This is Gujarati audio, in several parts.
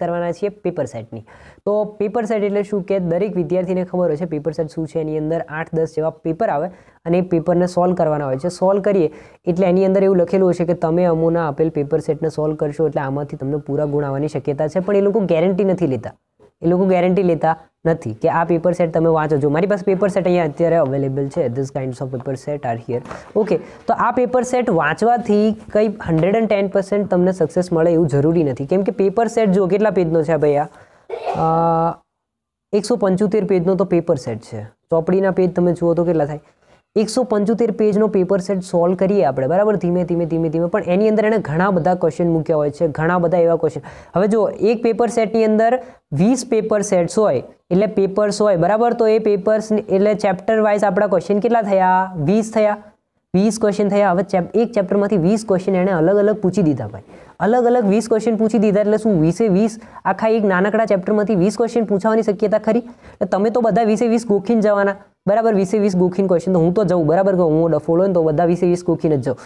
કરવાના છીએ પેપર સેટની તો પેપર સેટ એટલે શું કે દરેક વિદ્યાર્થીને ખબર હોય છે પેપર સેટ શું છે એની અંદર આઠ દસ જેવા પેપર આવે અને એ પેપરને સોલ્વ કરવાના હોય છે સોલ્વ કરીએ એટલે એની અંદર એવું લખેલું હશે કે તમે અમુના આપેલ પેપર સેટને સોલ્વ કરશો એટલે આમાંથી તમને પૂરા ગુણાવાની શક્યતા છે પણ એ લોકો ગેરંટી નથી લેતા એ લોકો ગેરંટી લેતા નથી કે આ પેપર સેટ તમે વાંચો છો મારી પાસે પેપર સેટ અહીંયા અત્યારે અવેલેબલ છે this kinds of paper set are here okay તો આ પેપર સેટ વાંચવાથી કંઈ હંડ્રેડ એન્ડ ટેન પર્સન્ટ તમને સક્સેસ મળે એવું જરૂરી નથી કેમ કે પેપર સેટ જો કેટલા પેજનો છે ભાઈ આ એકસો પંચોતેર પેજનો તો પેપર સેટ છે ચોપડીના પેજ તમે જુઓ તો કેટલા થાય એકસો પંચોતેર પેજનો પેપર સેટ સોલ્વ કરીએ આપણે બરાબર ધીમે ધીમે ધીમે ધીમે પણ એની અંદર એણે ઘણા બધા ક્વેશ્ચન મૂક્યા હોય છે ઘણા બધા એવા ક્વેશ્ચન હવે જો એક પેપર સેટની અંદર વીસ પેપર સેટ્સ હોય એટલે પેપર્સ હોય બરાબર તો એ પેપર્સ એટલે ચેપ્ટર વાઇઝ આપણા ક્વેશ્ચન કેટલા થયા વીસ થયા વીસ ક્વેશ્ચન થયા હવે એક ચેપ્ટરમાંથી વીસ ક્વેશ્ચન એણે અલગ અલગ પૂછી દીધા ભાઈ અલગ અલગ વીસ ક્વેશ્ચન પૂછી દીધા એટલે શું વીસે વીસ આખા એક નાનકડા ચેપ્ટરમાંથી વીસ ક્વેશ્ચન પૂછવાની શક્યતા ખરી તમે તો બધા વીસે વીસ ગોખીને જવાના બરાબર વીસે વીસ ગુખીન ક્વેશ્ચન તો હું તો જાઉં બરાબર કહું હું ડફોડો તો બધા વીસે વીસ ગુખીને જ જાઉં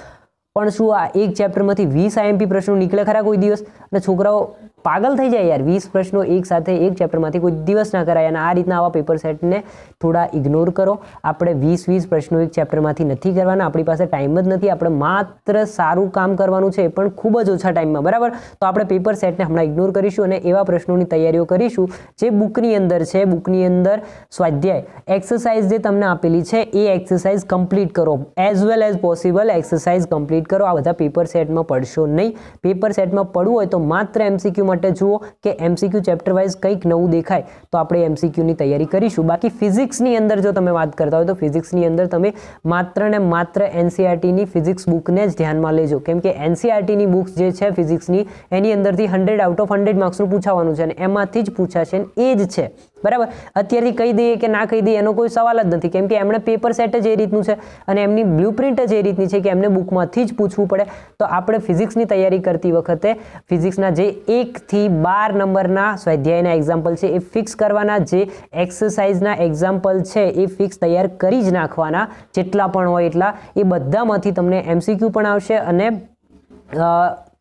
પણ શું આ એક ચેપ્ટરમાંથી વીસ આઈએમપી પ્રશ્નો નીકળે ખરા કોઈ દિવસ અને છોકરાઓ પાગલ થઈ જાય યાર વીસ પ્રશ્નો એક સાથે એક ચેપ્ટરમાંથી કોઈ દિવસ ના કરાય અને આ રીતના આવા પેપર સેટને થોડા ઇગ્નોર કરો આપણે વીસ વીસ પ્રશ્નો એક ચેપ્ટરમાંથી નથી કરવાના આપણી પાસે ટાઈમ જ નથી આપણે માત્ર સારું કામ કરવાનું છે એ પણ ખૂબ જ ઓછા ટાઈમમાં બરાબર તો આપણે પેપર સેટને હમણાં ઇગ્નોર કરીશું અને એવા પ્રશ્નોની તૈયારીઓ કરીશું જે બુકની અંદર છે બુકની અંદર સ્વાધ્યાય એક્સરસાઇઝ જે તમને આપેલી છે એ એક્સરસાઇઝ કમ્પ્લીટ કરો as well as possible exercise complete કરો આ બધા પેપર સેટમાં પડશો નહીં પેપર સેટમાં પડવું હોય તો માત્ર એમસીક્યુ માટે જુઓ કે એમસીક્યુ ચેપ્ટર વાઇઝ કંઈક નવું દેખાય તો આપણે એમસીક્યુની તૈયારી કરીશું બાકી ફિઝિક્સની અંદર જો તમે વાત કરતા હોય તો ફિઝિક્સની અંદર તમે માત્ર ને માત્ર એનસીઆરટીની ફિઝિક્સ બુકને જ ધ્યાનમાં લેજો કેમ કે એનસીઆરટીની e બુક્સ જે છે ફિઝિક્સની એની અંદરથી હંડ્રેડ આઉટ ઓફ હંડ્રેડ માર્ક્સનું પૂછાવાનું છે અને એમાંથી જ પૂછાશે એ જ છે બરાબર અત્યારથી કહી દઈએ કે ના કહી દઈએ એનો કોઈ સવાલ જ નથી કેમકે એમણે પેપર સેટ જ એ રીતનું છે અને એમની બ્લુ પ્રિન્ટ જ એ રીતની છે કે એમને બુકમાંથી જ પૂછવું પડે તો આપણે ફિઝિક્સની તૈયારી કરતી વખતે ફિઝિક્સના જે એકથી બાર નંબરના સ્વાધ્યાયના એક્ઝામ્પલ છે એ ફિક્સ કરવાના જે એક્સરસાઇઝના એક્ઝામ્પલ છે એ ફિક્સ તૈયાર કરી જ નાખવાના જેટલા પણ હોય એટલા એ બધામાંથી તમને એમસીક્યુ પણ આવશે અને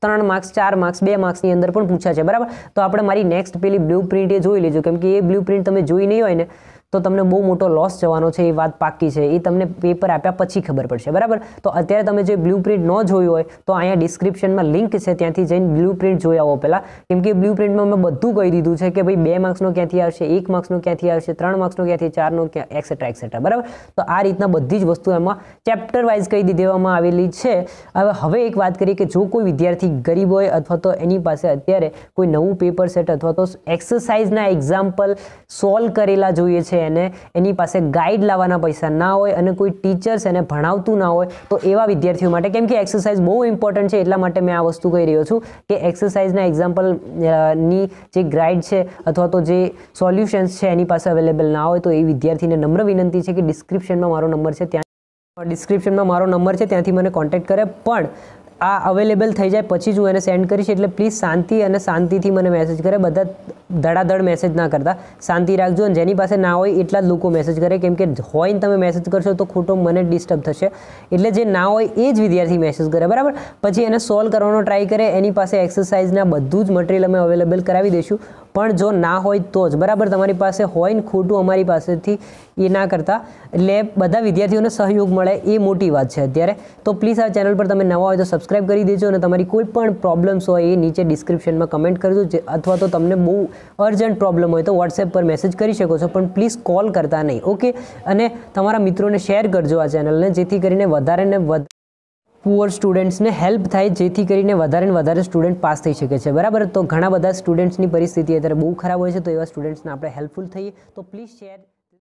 ત્રણ માર્ક્સ ચાર માર્ક્સ બે માર્ક્સની અંદર પણ પૂછ્યા છે બરાબર તો આપણે મારી નેક્સ્ટ પેલી બ્લુ પ્રિન્ટ એ જોઈ લેજો કેમ કે એ બ્લુ પ્રિન્ટ તમે જોઈ નહીં હોય ને તો તમને બહુ મોટો લોસ જવાનો છે એ વાત પાકી છે એ તમને પેપર આપ્યા પછી ખબર પડશે બરાબર તો અત્યારે તમે જે બ્લુ ન જોયું હોય તો અહીંયા ડિસ્ક્રિપ્શનમાં લિંક છે ત્યાંથી જઈને બ્લુ પ્રિન્ટ જોઈ આવો પહેલાં કેમ કે બ્લુ પ્રિન્ટમાં મેં બધું કહી દીધું છે કે ભાઈ બે માર્ક્સનો ક્યાંથી આવશે એક માર્ક્સનો ક્યાંથી આવશે ત્રણ માર્ક્સનો ક્યાંથી ચારનો ક્યાં એક્સેટ્રા એક્સેટ્રા બરાબર તો આ રીતના બધી જ વસ્તુ એમાં ચેપ્ટર વાઇઝ કહી દી દેવામાં આવેલી છે હવે હવે એક વાત કરીએ કે જો કોઈ વિદ્યાર્થી ગરીબ હોય અથવા તો એની પાસે અત્યારે કોઈ નવું પેપર સેટ અથવા તો એક્સરસાઇઝના એક્ઝામ્પલ સોલ્વ કરેલા જોઈએ છે એને એની પાસે ગાઈડ લાવવાના પૈસા ના હોય અને કોઈ ટીચર્સ એને ભણાવતું ના હોય તો એવા વિદ્યાર્થીઓ માટે કેમ કે એક્સરસાઇઝ બહુ ઇમ્પોર્ટન્ટ છે એટલા માટે મેં આ વસ્તુ કહી રહ્યો છું કે એક્સરસાઇઝના એક્ઝામ્પલ ની જે ગાઈડ છે અથવા તો જે સોલ્યુશન્સ છે એની પાસે અવેલેબલ ના હોય તો એ વિદ્યાર્થીને નમ્ર વિનંતી છે કે ડિસ્ક્રિપ્શનમાં મારો નંબર છે ત્યાં ડિસ્ક્રિપ્શનમાં મારો નંબર છે ત્યાંથી મને કોન્ટેક્ટ કરે પણ આ અવેલેબલ થઈ જાય પછી જ હું એને સેન્ડ કરીશ એટલે પ્લીઝ શાંતિ અને શાંતિથી મને મેસેજ કરે બધા ધડાધડ મેસેજ ના કરતા શાંતિ રાખજો અને જેની પાસે ના હોય એટલા જ લોકો મેસેજ કરે કેમ કે હોય ને તમે મેસેજ કરશો તો ખોટો મને ડિસ્ટર્બ થશે એટલે જે ના હોય એ જ વિદ્યાર્થી મેસેજ કરે બરાબર પછી એને સોલ્વ કરવાનો ટ્રાય કરે એની પાસે એક્સરસાઇઝના બધું જ મટીરિયલ અમે અવેલેબલ કરાવી દઈશું પણ જો ના હોય તો જ બરાબર તમારી પાસે હોય ને ખોટું અમારી પાસેથી એ ના કરતા એટલે બધા વિદ્યાર્થીઓને સહયોગ મળે એ મોટી વાત છે અત્યારે તો પ્લીઝ આ ચેનલ પર તમે નવા હોય તો સબસ્ક્રાઈબ સબસ્ક્રાઇબ કરી દેજો અને તમારી કોઈ પણ પ્રોબ્લેમ્સ હોય એ નીચે ડિસ્ક્રિપ્શનમાં કમેન્ટ કરજો અથવા તો તમને બહુ અર્જન્ટ પ્રોબ્લેમ હોય તો વોટ્સએપ પર મેસેજ કરી શકો છો પણ પ્લીઝ કોલ કરતા નહીં ઓકે અને તમારા મિત્રોને શેર કરજો આ ચેનલને જેથી કરીને વધારે ને વધારે પુઅર સ્ટુડન્ટ્સને હેલ્પ થાય જેથી કરીને વધારે ને વધારે સ્ટુડન્ટ પાસ થઈ શકે છે બરાબર તો ઘણા બધા સ્ટુડન્ટ્સની પરિસ્થિતિ અત્યારે બહુ ખરાબ હોય છે તો એવા સ્ટુડન્ટ્સને આપણે હેલ્પફુલ થઈએ તો પ્લીઝ શેર